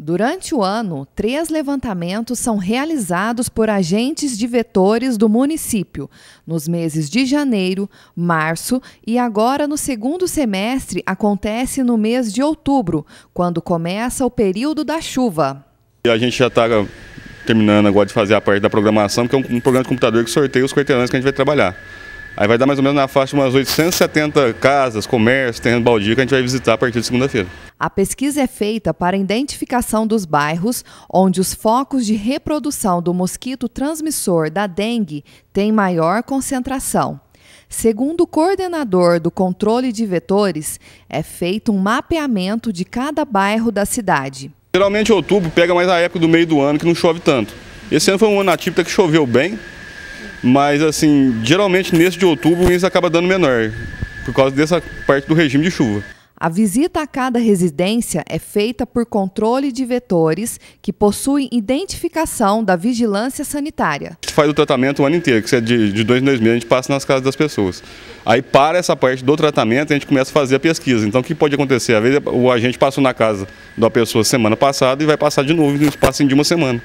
Durante o ano, três levantamentos são realizados por agentes de vetores do município, nos meses de janeiro, março e agora no segundo semestre acontece no mês de outubro, quando começa o período da chuva. E a gente já está terminando agora de fazer a parte da programação, que é um, programa de computador que sorteia os quarteirões que a gente vai trabalhar. Aí vai dar mais ou menos na faixa de umas 870 casas, comércios, terreno baldio que a gente vai visitar a partir de segunda-feira. A pesquisa é feita para a identificação dos bairros onde os focos de reprodução do mosquito transmissor da dengue têm maior concentração. Segundo o coordenador do controle de vetores, é feito um mapeamento de cada bairro da cidade. Geralmente outubro pega mais a época do meio do ano que não chove tanto. Esse ano foi um ano atípico que choveu bem, mas assim, geralmente nesse de outubro isso acaba dando menor, por causa dessa parte do regime de chuva. A visita a cada residência é feita por controle de vetores que possuem identificação da vigilância sanitária. A gente faz o tratamento o ano inteiro, que é de, de dois em dois meses, a gente passa nas casas das pessoas. Aí para essa parte do tratamento, a gente começa a fazer a pesquisa. Então o que pode acontecer? Às vezes o agente passou na casa da pessoa semana passada e vai passar de novo no espaço de uma semana.